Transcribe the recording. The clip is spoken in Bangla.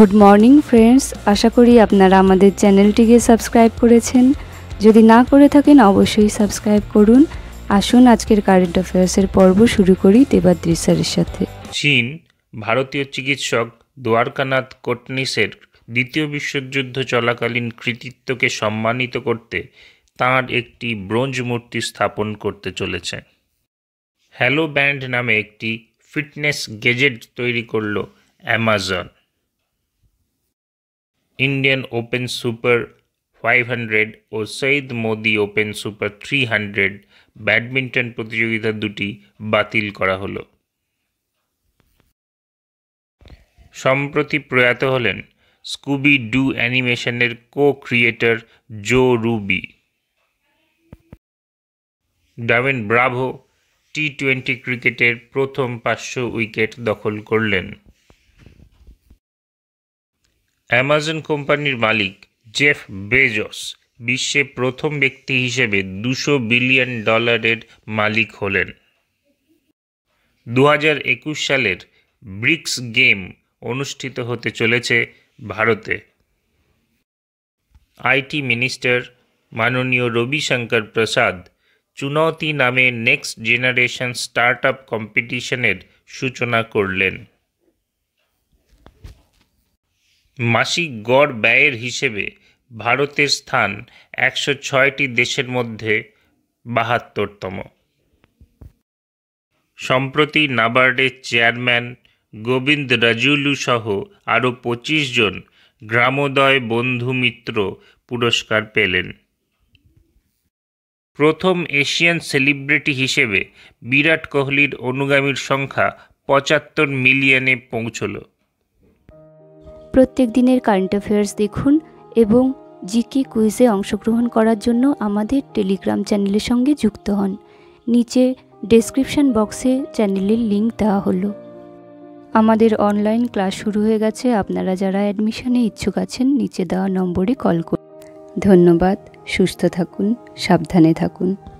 গুড মর্নিং ফ্রেন্ডস আশা করি আপনারা আমাদের চ্যানেলটিকে সাবস্ক্রাইব করেছেন যদি না করে থাকেন অবশ্যই সাবস্ক্রাইব করুন আসুন আজকের কারেন্ট অ্যাফেয়ার্সের পর্ব শুরু করি দেবাদ্রি স্যারের সাথে চীন ভারতীয় চিকিৎসক দ্বারকানাথ কোটনিসের দ্বিতীয় বিশ্বযুদ্ধ চলাকালীন কৃতিত্বকে সম্মানিত করতে তাঁর একটি ব্রোঞ্জ মূর্তি স্থাপন করতে চলেছে হ্যালো ব্যান্ড নামে একটি ফিটনেস গেজেট তৈরি করল Amazon Indian open super five hundred ও Syed Modi open super three hundred badminton প্রতিযোগিতা দুটি বাতিল করা হলো সম্প্রতি প্রয়াত হলেন স্কুবি ডু অ্যানিমেশনের co creator Joe Ruby Dwayne Bravo T twenty ক্রিকেটের প্রথম পাঁচশো উইকেট দখল করলেন অ্যামাজন কোম্পানির মালিক জেফ বেজস বিশ্বে প্রথম ব্যক্তি হিসেবে দুশো বিলিয়ন ডলারের মালিক হলেন দু একুশ সালের ব্রিক্স গেম অনুষ্ঠিত হতে চলেছে ভারতে আইটি মিনিস্টার মাননীয় রবিশঙ্কর প্রসাদ চুনৌতি নামে নেক্সট জেনারেশন স্টার্ট আপ কম্পিটিশনের সূচনা করলেন মাসিক গড় ব্যয়ের হিসেবে ভারতের স্থান একশো ছয়টি দেশের মধ্যে বাহাত্তরতম সম্প্রতি নাবার্ডের চেয়ারম্যান গোবিন্দ রাজুলু সহ আরও পঁচিশ জন গ্রামোদয় বন্ধু মিত্র পুরস্কার পেলেন প্রথম এশিয়ান সেলিব্রিটি হিসেবে বিরাট কোহলির অনুগামীর সংখ্যা পঁচাত্তর মিলিয়নে পৌঁছলো প্রত্যেক দিনের কারেন্ট অ্যাফেয়ার্স দেখুন এবং জিকে কুইজে অংশগ্রহণ করার জন্য আমাদের টেলিগ্রাম চ্যানেলের সঙ্গে যুক্ত হন নিচে ডেসক্রিপশন বক্সে চ্যানেলের লিঙ্ক দেওয়া হলো আমাদের অনলাইন ক্লাস শুরু হয়ে গেছে আপনারা যারা অ্যাডমিশনে ইচ্ছুক আছেন নিচে দেওয়া নম্বরে কল করুন ধন্যবাদ সুস্থ থাকুন সাবধানে থাকুন